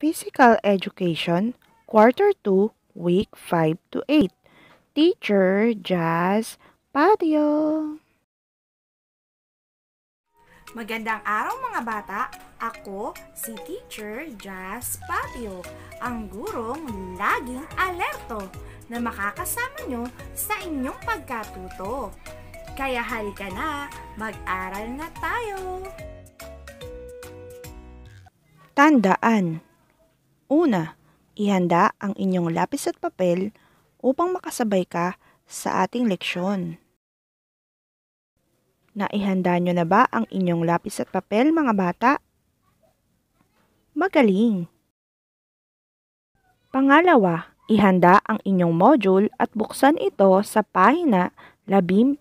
Physical Education, Quarter 2, Week 5 to 8. Teacher Jazz Patio. Magandang araw mga bata! Ako si Teacher Jazz Patio, ang gurong laging alerto na makakasama nyo sa inyong pagkatuto. Kaya halika na, mag-aral na tayo! Tandaan! Una, ihanda ang inyong lapis at papel upang makasabay ka sa ating leksyon. Naihanda nyo na ba ang inyong lapis at papel mga bata? Magaling! Pangalawa, ihanda ang inyong module at buksan ito sa pahina 17.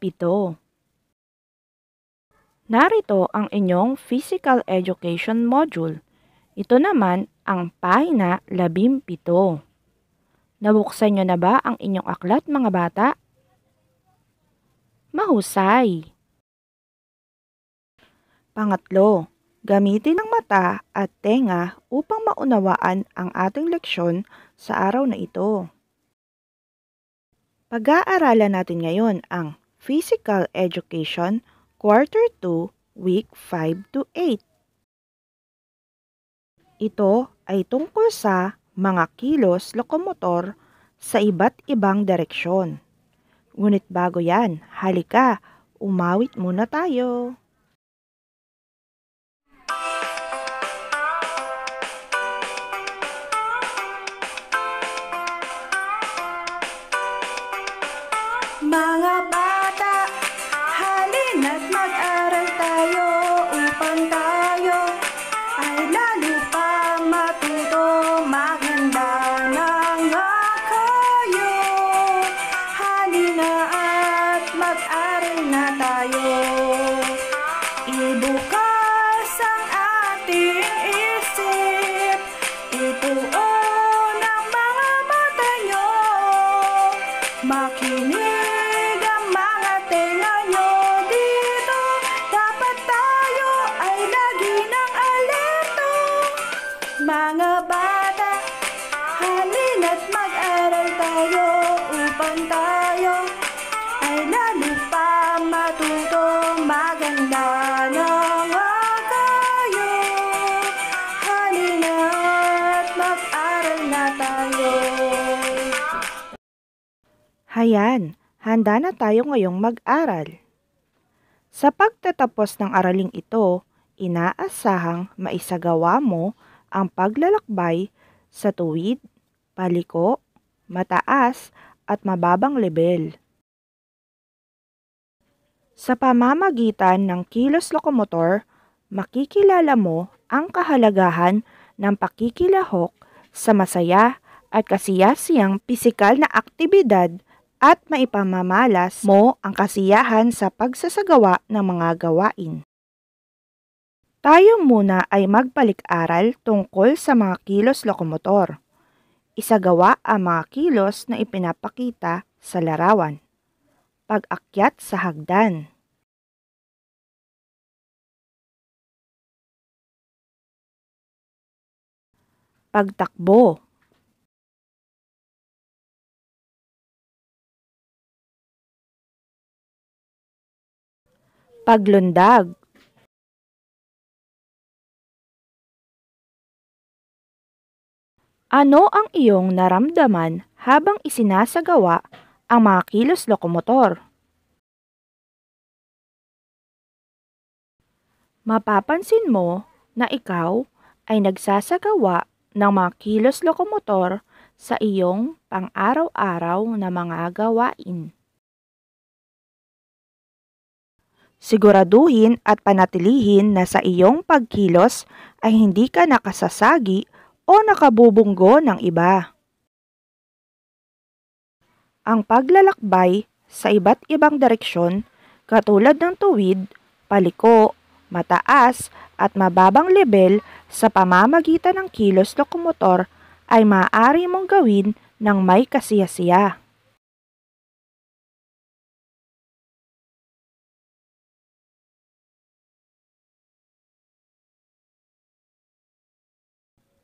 Narito ang inyong Physical Education module. Ito naman ang pahina labimpito. Nabuksan nyo na ba ang inyong aklat mga bata? Mahusay. Pangatlo, gamitin ang mata at tenga upang maunawaan ang ating leksyon sa araw na ito. Pag-aaralan natin ngayon ang Physical Education Quarter 2, Week 5 to 8. Ito ay tungkol sa mga kilos lokomotor sa iba't ibang direksyon. Ngunit bago yan, halika, umawit muna tayo. Mga ba- Ayan, handa na tayo ngayong mag-aral. Sa pagtatapos ng araling ito, inaasahang maisagawa mo ang paglalakbay sa tuwid, paliko, mataas at mababang level. Sa pamamagitan ng kilos lokomotor, makikilala mo ang kahalagahan ng pakikilahok sa masaya at kasiyasiyang pisikal na aktibidad at maipamamalas mo ang kasiyahan sa pagsasagawa ng mga gawain. Tayo muna ay magpalik-aral tungkol sa mga kilos lokomotor. Isagawa ang mga kilos na ipinapakita sa larawan. Pag-akyat sa hagdan. Pagtakbo paglundag Ano ang iyong naramdaman habang isinasagawa ang mga kilos lokomotor? Mapapansin mo na ikaw ay nagsasagawa ng mga kilos lokomotor sa iyong pang-araw-araw na mga gawain. Siguraduhin at panatilihin na sa iyong pagkilos ay hindi ka nakasasagi o nakabubunggo ng iba. Ang paglalakbay sa iba't ibang direksyon katulad ng tuwid, paliko, mataas at mababang level sa pamamagitan ng kilos lokomotor ay maaari mong gawin ng may kasiyasiya.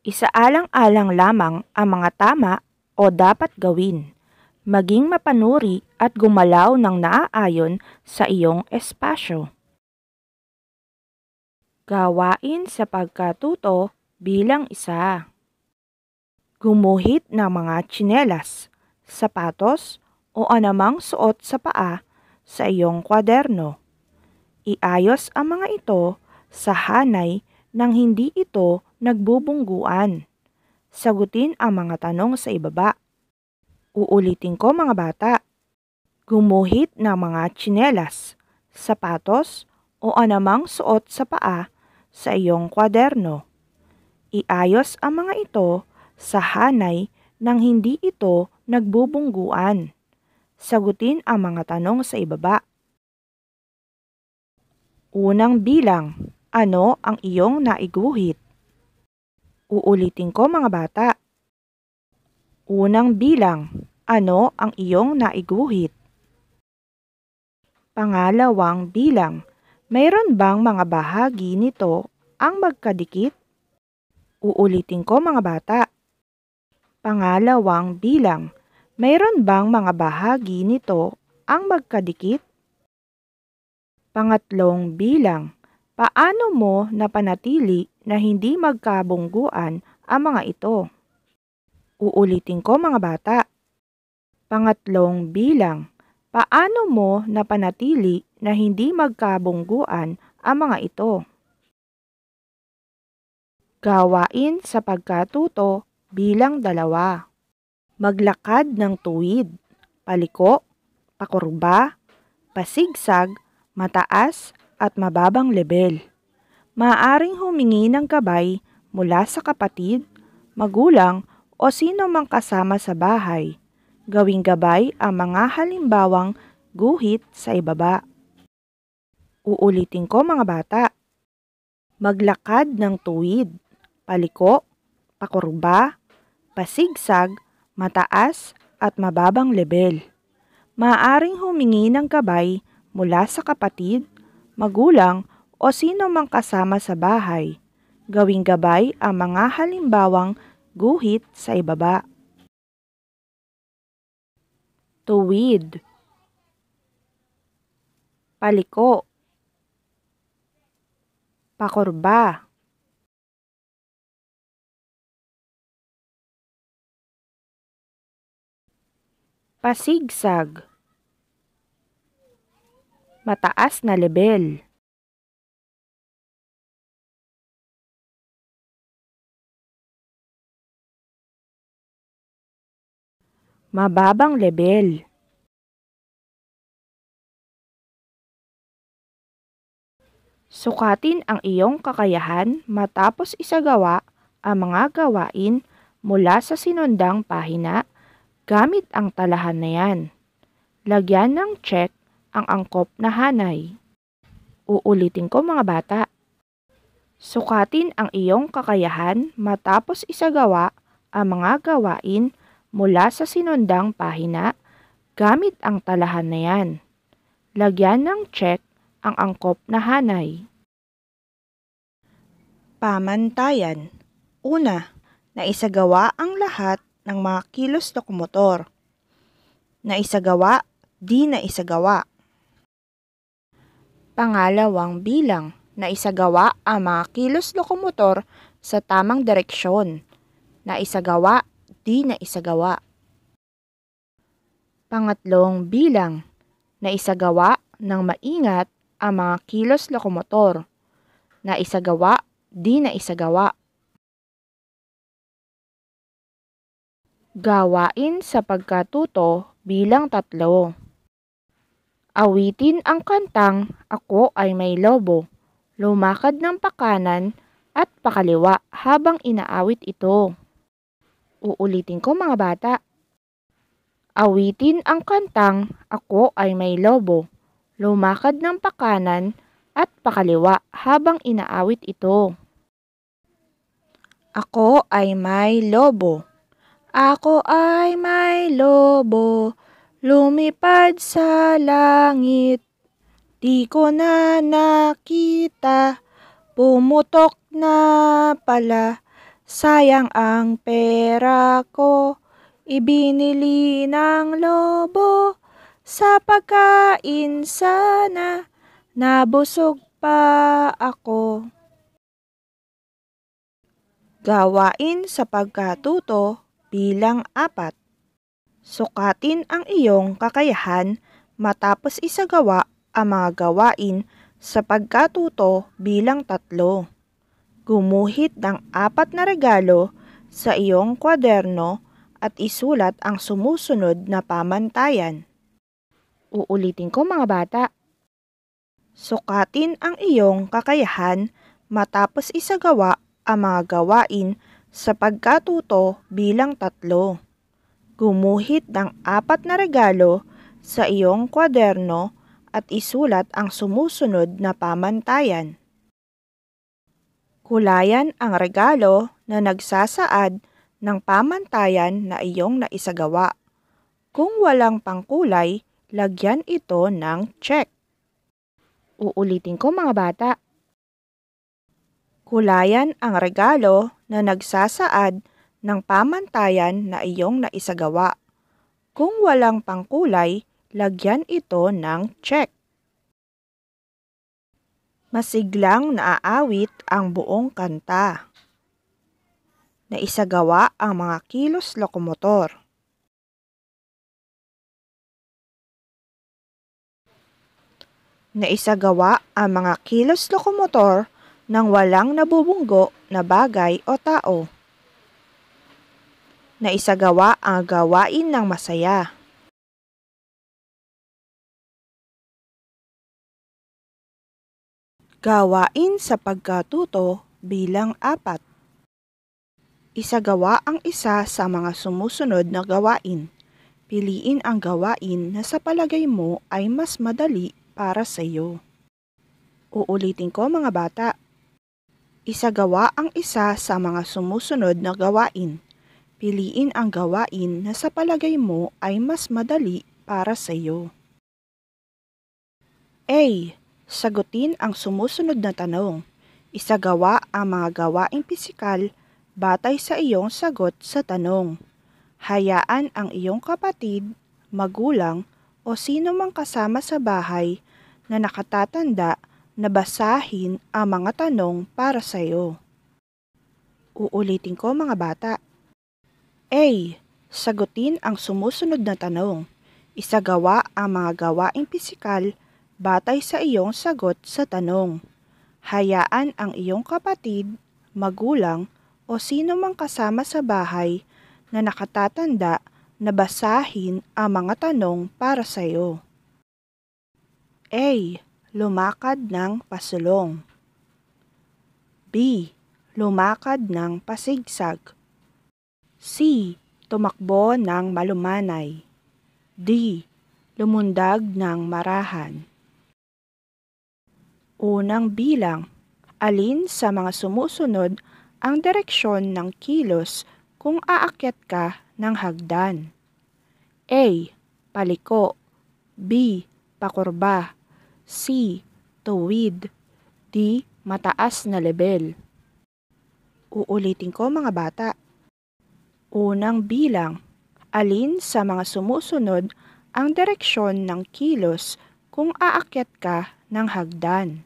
Isaalang-alang lamang ang mga tama o dapat gawin. Maging mapanuri at gumalaw ng naaayon sa iyong espasyo. Gawain sa pagkatuto bilang isa. Gumuhit ng mga tsinelas, sapatos o anamang suot sa paa sa iyong kwaderno. Iayos ang mga ito sa hanay nang hindi ito nagbubungguan? Sagutin ang mga tanong sa ibaba. Uulitin ko mga bata. Gumuhit ng mga tsinelas, sapatos o anamang suot sa paa sa iyong kwaderno. Iayos ang mga ito sa hanay nang hindi ito nagbubungguan. Sagutin ang mga tanong sa ibaba. Unang bilang ano ang iyong naiguhit? Uulitin ko mga bata. Unang bilang, ano ang iyong naiguhit? Pangalawang bilang, mayroon bang mga bahagi nito ang magkadikit? Uulitin ko mga bata. Pangalawang bilang, mayroon bang mga bahagi nito ang magkadikit? Pangatlong bilang, Paano mo napanatili na hindi magkabungguan ang mga ito? Uulitin ko mga bata. Pangatlong bilang, paano mo napanatili na hindi magkabungguan ang mga ito? Gawain sa pagkatuto bilang dalawa. Maglakad ng tuwid, paliko, pakurba, pasigsag, mataas at mababang level. Maaring humingi ng gabay mula sa kapatid, magulang o sino mang kasama sa bahay. Gawing gabay ang mga halimbawang guhit sa ibaba. Uulitin ko mga bata. Maglakad ng tuwid, paliko, pakurba, pasigsag, mataas at mababang level. Maaring humingi ng gabay mula sa kapatid, magulang o sino mang kasama sa bahay. Gawing gabay ang mga halimbawang guhit sa ibaba. Tuwid Paliko Pakurba Pasigsag mataas na level. Mababang level. Sukatin ang iyong kakayahan matapos isagawa ang mga gawain mula sa sinundang pahina gamit ang talahan na yan. Lagyan ng check ang angkop na hanay. Uulitin ko mga bata. Sukatin ang iyong kakayahan matapos isagawa ang mga gawain mula sa sinundang pahina gamit ang talahan na yan. Lagyan ng check ang angkop na hanay. Pamantayan Una, naisagawa ang lahat ng mga kilos lokomotor. Naisagawa, di naisagawa. Pangalawang bilang na isagawa ang mga kilos lokomotor sa tamang direksyon. Na isagawa, di na isagawa. Pangatlong bilang na isagawa ng maingat ang mga kilos lokomotor. Na isagawa, di na isagawa. Gawain sa pagkatuto bilang tatlo. Awitin ang kantang Ako ay may lobo. Lumakad ng pakanan at pakaliwa habang inaawit ito. Uulitin ko mga bata. Awitin ang kantang Ako ay may lobo. Lumakad ng pakanan at pakaliwa habang inaawit ito. Ako ay may lobo. Ako ay may lobo. Lumipad sa langit, di ko na nakita, pumutok na pala, sayang ang pera ko, ibinili ng lobo, sa pagkain sana, nabusog pa ako. Gawain sa pagkatuto bilang apat. Sukatin ang iyong kakayahan matapos isagawa ang mga gawain sa pagkatuto bilang tatlo. Gumuhit ng apat na regalo sa iyong kwaderno at isulat ang sumusunod na pamantayan. Uulitin ko mga bata. Sukatin ang iyong kakayahan matapos isagawa ang mga gawain sa pagkatuto bilang tatlo. Gumuhit ng apat na regalo sa iyong kwaderno at isulat ang sumusunod na pamantayan. Kulayan ang regalo na nagsasaad ng pamantayan na iyong naisagawa. Kung walang pangkulay, lagyan ito ng check. Uulitin ko mga bata. Kulayan ang regalo na nagsasaad ng pamantayan na iyong naisagawa. Kung walang pangkulay, lagyan ito ng check. Masiglang naaawit ang buong kanta. Naisagawa ang mga kilos lokomotor. Naisagawa ang mga kilos lokomotor nang walang nabubunggo na bagay o tao na isagawa ang gawain ng masaya. Gawain sa pagkatuto bilang apat. Isagawa ang isa sa mga sumusunod na gawain. Piliin ang gawain na sa palagay mo ay mas madali para sa iyo. Uulitin ko mga bata. Isagawa ang isa sa mga sumusunod na gawain. Piliin ang gawain na sa palagay mo ay mas madali para sa iyo. A. Sagutin ang sumusunod na tanong. Isagawa ang mga gawaing pisikal batay sa iyong sagot sa tanong. Hayaan ang iyong kapatid, magulang, o sino mang kasama sa bahay na nakatatanda na basahin ang mga tanong para sa iyo. Uulitin ko mga bata, A. Sagutin ang sumusunod na tanong. Isagawa ang mga gawaing pisikal batay sa iyong sagot sa tanong. Hayaan ang iyong kapatid, magulang o sino mang kasama sa bahay na nakatatanda na basahin ang mga tanong para sa iyo. A. Lumakad ng pasulong. B. Lumakad ng pasigsag. C. Tumakbo ng malumanay. D. Lumundag ng marahan. Unang bilang, alin sa mga sumusunod ang direksyon ng kilos kung aakyat ka ng hagdan? A. Paliko B. Pakurba C. Tuwid D. Mataas na level Uulitin ko mga bata Unang bilang, alin sa mga sumusunod ang direksyon ng kilos kung aakyat ka ng hagdan?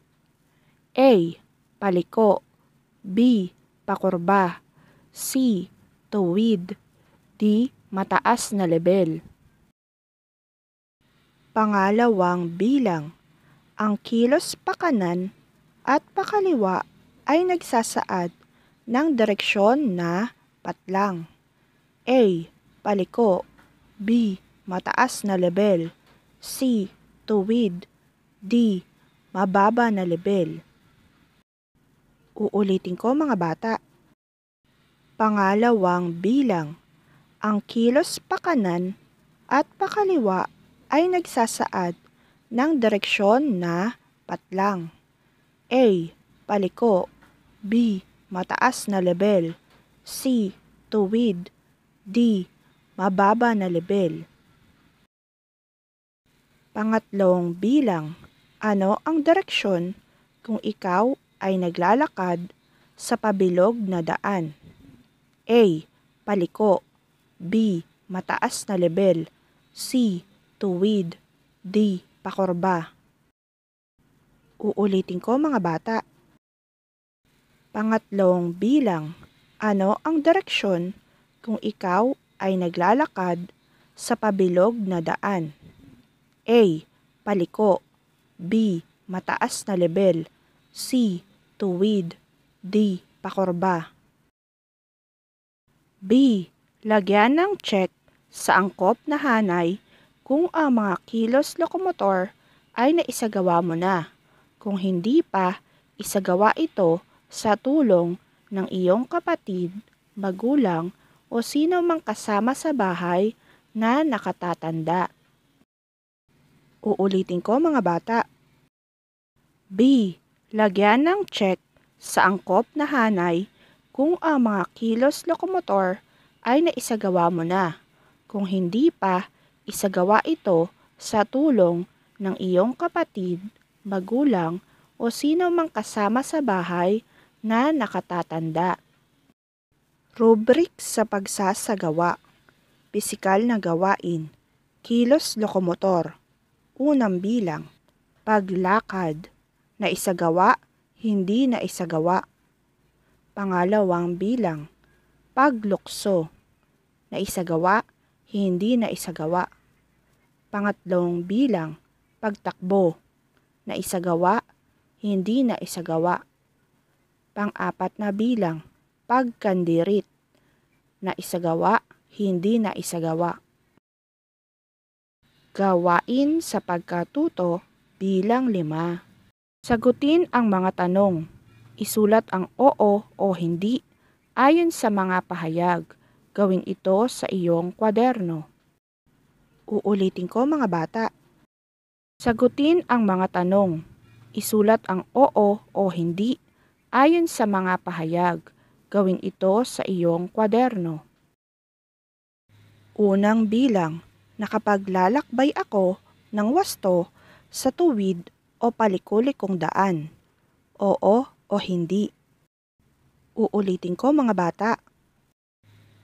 A. Paliko B. Pakurba C. Tuwid D. Mataas na level Pangalawang bilang Ang kilos pakanan at pakaliwa ay nagsasaad ng direksyon na patlang. A. Paliko B. Mataas na level C. Tuwid D. Mababa na level Uulitin ko mga bata. Pangalawang bilang. Ang kilos pakanan at pakaliwa ay nagsasaad ng direksyon na patlang. A. Paliko B. Mataas na level C. Tuwid D. Mababa na level. Pangatlong bilang. Ano ang direksyon kung ikaw ay naglalakad sa pabilog na daan? A. Paliko B. Mataas na level C. Tuwid D. Pakorba Uulitin ko mga bata. Pangatlong bilang. Ano ang direksyon kung ikaw ay naglalakad sa pabilog na daan. A. Paliko B. Mataas na level C. Tuwid D. Pakorba B. Lagyan ng check sa angkop na hanay kung ang mga kilos lokomotor ay naisagawa mo na. Kung hindi pa, isagawa ito sa tulong ng iyong kapatid, magulang o sino mang kasama sa bahay na nakatatanda. Uulitin ko mga bata. B. Lagyan ng check sa angkop na hanay kung ang mga kilos lokomotor ay naisagawa mo na. Kung hindi pa, isagawa ito sa tulong ng iyong kapatid, magulang o sino mang kasama sa bahay na nakatatanda. Rubrik sa pagsasagawa. Pisikal na gawain. Kilos lokomotor. Unang bilang. Paglakad. Na isagawa, hindi na isagawa. Pangalawang bilang. Paglukso. Na isagawa, hindi na isagawa. Pangatlong bilang. Pagtakbo. Na isagawa, hindi naisagawa. Pang-apat na bilang pagkandirit. na isagawa, hindi na isagawa. Gawain sa pagkatuto bilang lima. Sagutin ang mga tanong. Isulat ang oo o hindi ayon sa mga pahayag. Gawin ito sa iyong kwaderno. Uulitin ko mga bata. Sagutin ang mga tanong. Isulat ang oo o hindi ayon sa mga pahayag. Gawin ito sa iyong kwaderno. Unang bilang, nakapaglalakbay ako ng wasto sa tuwid o palikulikong daan. Oo o hindi. Uulitin ko mga bata.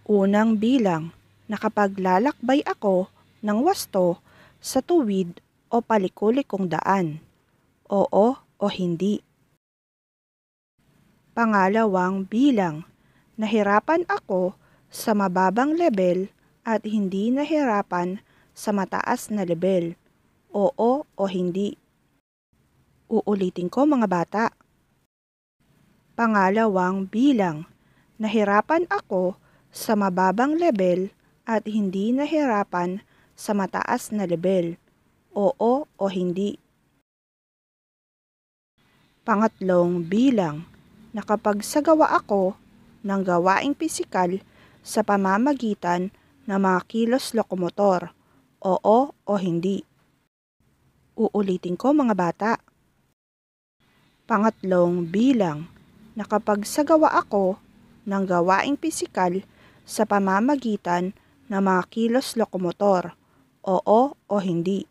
Unang bilang, nakapaglalakbay ako ng wasto sa tuwid o palikulikong daan. Oo o hindi. Pangalawang bilang, nahirapan ako sa mababang level at hindi nahirapan sa mataas na level. Oo o hindi. Uulitin ko mga bata. Pangalawang bilang, nahirapan ako sa mababang level at hindi nahirapan sa mataas na level. Oo o hindi. Pangatlong bilang, nakapagsagawa ako ng gawaing pisikal sa pamamagitan ng mga kilos lokomotor, oo o hindi. Uulitin ko mga bata. Pangatlong bilang nakapagsagawa ako ng gawaing pisikal sa pamamagitan ng mga kilos lokomotor, oo o hindi.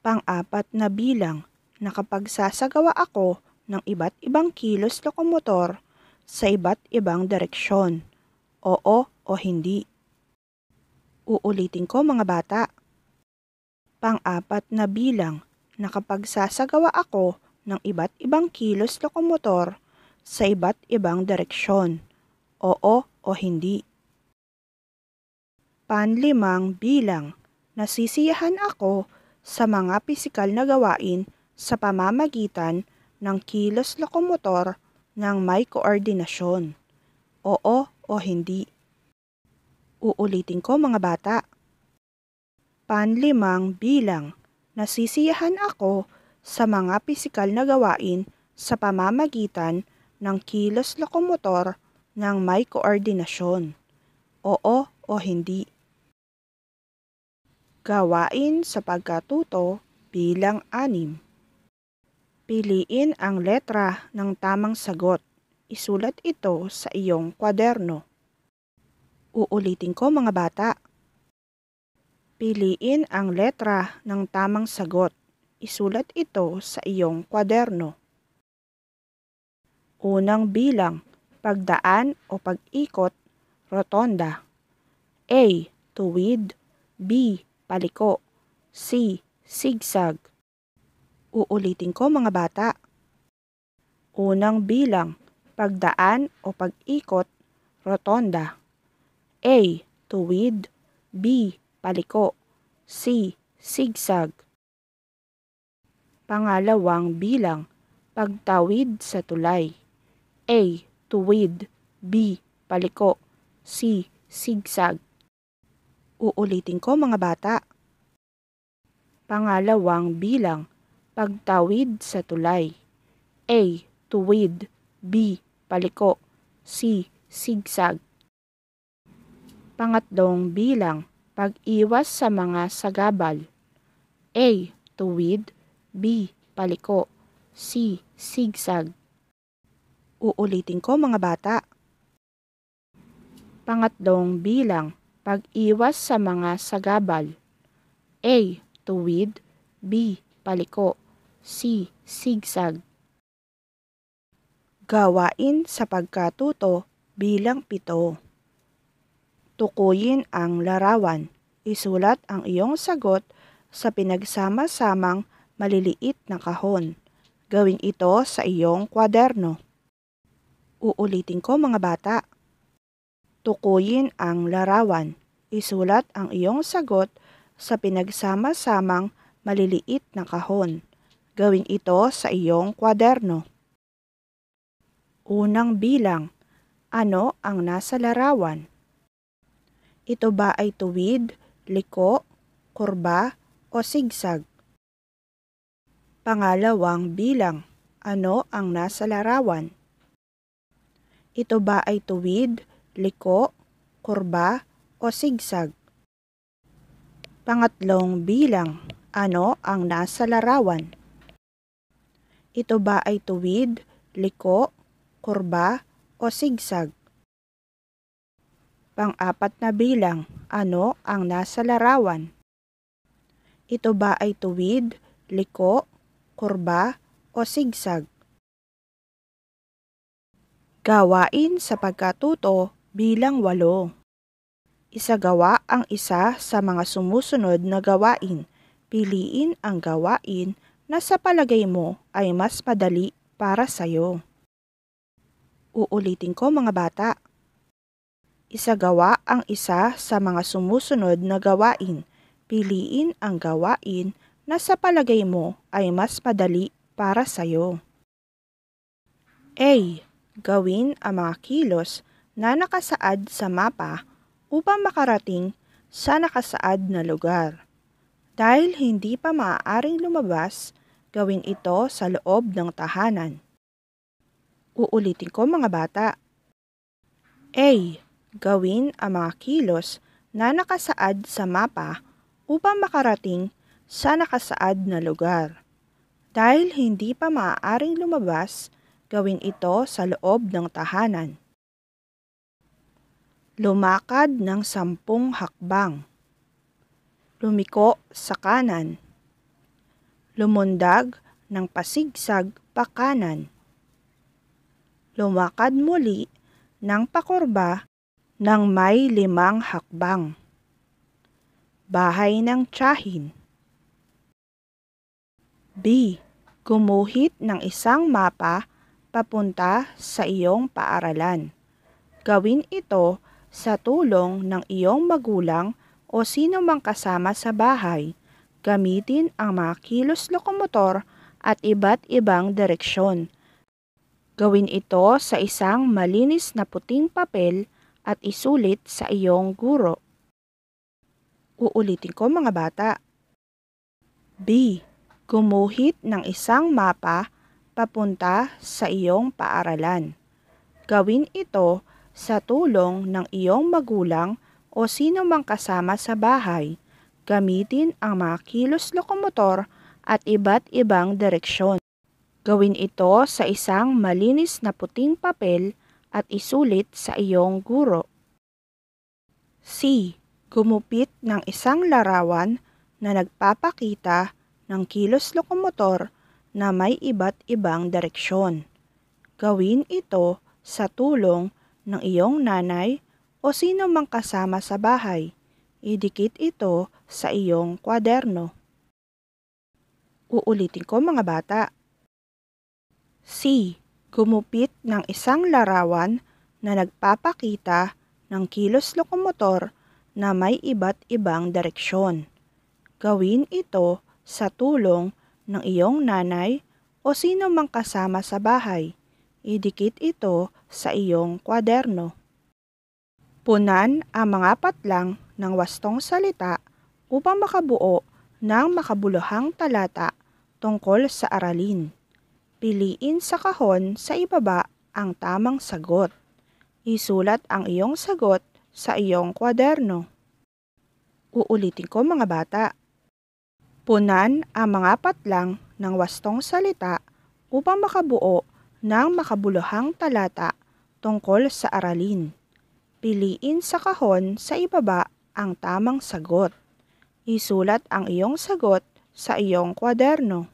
Pang-apat na bilang nakapagsasagawa kapag sasagawa ako ng iba't ibang kilos lokomotor sa iba't ibang direksyon. Oo o hindi. Uulitin ko mga bata. Pang-apat na bilang na kapag sasagawa ako ng iba't ibang kilos lokomotor sa iba't ibang direksyon. Oo o hindi. Panlimang bilang nasisiyahan ako sa mga pisikal na gawain sa pamamagitan ng kilos lokomotor ng may koordinasyon. Oo o hindi. Uulitin ko mga bata. Panlimang bilang, nasisiyahan ako sa mga pisikal na gawain sa pamamagitan ng kilos lokomotor ng may koordinasyon. Oo o hindi. Gawain sa pagkatuto bilang anim. Piliin ang letra ng tamang sagot. Isulat ito sa iyong kwaderno. Uulitin ko mga bata. Piliin ang letra ng tamang sagot. Isulat ito sa iyong kwaderno. Unang bilang, pagdaan o pag-ikot, rotonda. A. Tuwid B. Paliko C. Sigsag Uulitin ko mga bata. Unang bilang, pagdaan o pag-ikot, rotonda. A. Tuwid. B. Paliko. C. Sigsag. Pangalawang bilang, pagtawid sa tulay. A. Tuwid. B. Paliko. C. Sigsag. Uulitin ko mga bata. Pangalawang bilang, Pagtawid sa tulay. A. Tuwid. B. Paliko. C. Sigsag. Pangatlong bilang. Pag-iwas sa mga sagabal. A. Tuwid. B. Paliko. C. Sigsag. Uulitin ko mga bata. Pangatlong bilang. Pag-iwas sa mga sagabal. A. Tuwid. B. Paliko. C. Sigsag Gawain sa pagkatuto bilang pito. Tukuyin ang larawan. Isulat ang iyong sagot sa pinagsama-samang maliliit na kahon. Gawin ito sa iyong kwaderno. Uulitin ko mga bata. Tukuyin ang larawan. Isulat ang iyong sagot sa pinagsama-samang maliliit na kahon Gawin ito sa iyong kwaderno. Unang bilang. Ano ang nasa larawan? Ito ba ay tuwid, liko, kurba, o sigsag? Pangalawang bilang. Ano ang nasa larawan? Ito ba ay tuwid, liko, kurba, o sigsag? Pangatlong bilang. Ano ang nasa larawan? Ito ba ay tuwid, liko, kurba, o sigsag? Pang-apat na bilang, ano ang nasa larawan? Ito ba ay tuwid, liko, kurba, o sigsag? Gawain sa pagkatuto bilang walo. Isagawa ang isa sa mga sumusunod na gawain. Piliin ang gawain na sa palagay mo ay mas madali para sa'yo. Uulitin ko mga bata. Isagawa ang isa sa mga sumusunod na gawain. Piliin ang gawain na sa palagay mo ay mas madali para sa'yo. A. Gawin ang mga kilos na nakasaad sa mapa upang makarating sa nakasaad na lugar dahil hindi pa maaaring lumabas, gawin ito sa loob ng tahanan. Uulitin ko mga bata. A. Gawin ang mga kilos na nakasaad sa mapa upang makarating sa nakasaad na lugar. Dahil hindi pa maaaring lumabas, gawin ito sa loob ng tahanan. Lumakad ng sampung hakbang lumiko sa kanan, lumundag ng pasigsag pa kanan, lumakad muli ng pakurba ng may limang hakbang, bahay ng tsahin. B. Gumuhit ng isang mapa papunta sa iyong paaralan. Gawin ito sa tulong ng iyong magulang o sino mang kasama sa bahay. Gamitin ang mga kilos lokomotor at iba't ibang direksyon. Gawin ito sa isang malinis na puting papel at isulit sa iyong guro. Uulitin ko mga bata. B. Gumuhit ng isang mapa papunta sa iyong paaralan. Gawin ito sa tulong ng iyong magulang o sino mang kasama sa bahay. Gamitin ang mga kilos lokomotor at iba't ibang direksyon. Gawin ito sa isang malinis na puting papel at isulit sa iyong guro. C. Gumupit ng isang larawan na nagpapakita ng kilos lokomotor na may iba't ibang direksyon. Gawin ito sa tulong ng iyong nanay o sino mang kasama sa bahay. Idikit ito sa iyong kwaderno. Uulitin ko mga bata. C. Gumupit ng isang larawan na nagpapakita ng kilos lokomotor na may iba't ibang direksyon. Gawin ito sa tulong ng iyong nanay o sino mang kasama sa bahay. Idikit ito sa iyong kwaderno. Punan ang mga patlang ng wastong salita upang makabuo ng makabuluhang talata tungkol sa aralin. Piliin sa kahon sa ibaba ang tamang sagot. Isulat ang iyong sagot sa iyong kwaderno. Uulitin ko mga bata. Punan ang mga patlang ng wastong salita upang makabuo ng makabuluhang talata tungkol sa aralin Piliin sa kahon sa ibaba ang tamang sagot. Isulat ang iyong sagot sa iyong kwaderno.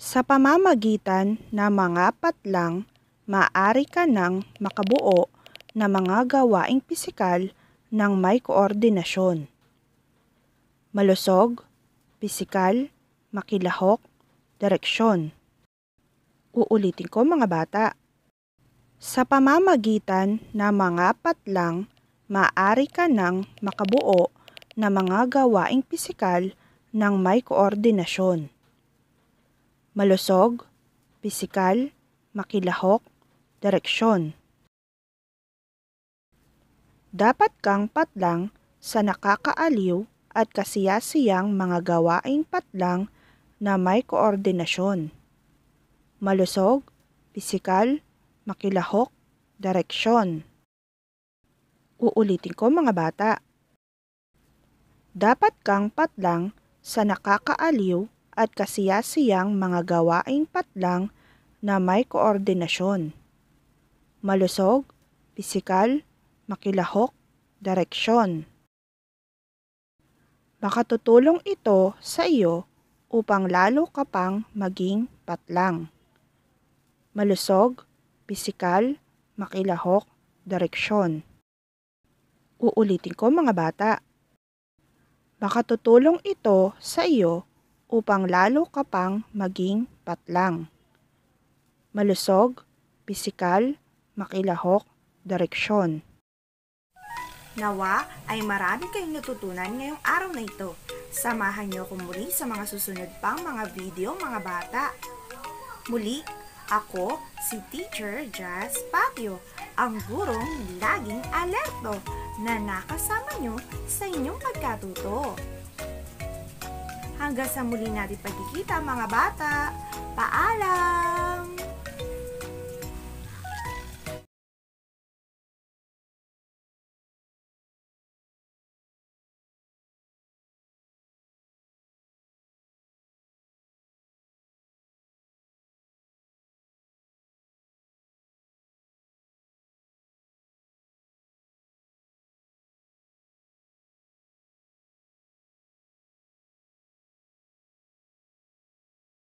Sa pamamagitan ng mga patlang, maaari ka nang makabuo na mga gawaing pisikal ng may koordinasyon. Malusog, pisikal, makilahok, direksyon. Uulitin ko mga bata. Sa pamamagitan ng mga patlang, maaari ka nang makabuo ng mga gawaing pisikal ng may koordinasyon. Malusog, pisikal, makilahok, direksyon. Dapat kang patlang sa nakakaaliw at kasiyasiyang mga gawaing patlang na may koordinasyon. Malusog, pisikal, makilahok, direksyon. Uulitin ko mga bata. Dapat kang patlang sa nakakaaliw at kasiyasiyang mga gawaing patlang na may koordinasyon. Malusog, pisikal, makilahok, direksyon. Makatutulong ito sa iyo upang lalo ka pang maging patlang. Malusog, pisikal, makilahok, direksyon. Uulitin ko mga bata. Baka tutulong ito sa iyo upang lalo ka pang maging patlang. Malusog, pisikal, makilahok, direksyon. Nawa ay marami kayong natutunan ngayong araw na ito. Samahan niyo ako muli sa mga susunod pang mga video mga bata. Muli, ako, si Teacher Jazz Papio, ang gurong laging alerto na nakasama nyo sa inyong pagkatuto. Hanggang sa muli natin pagkikita mga bata, paalam!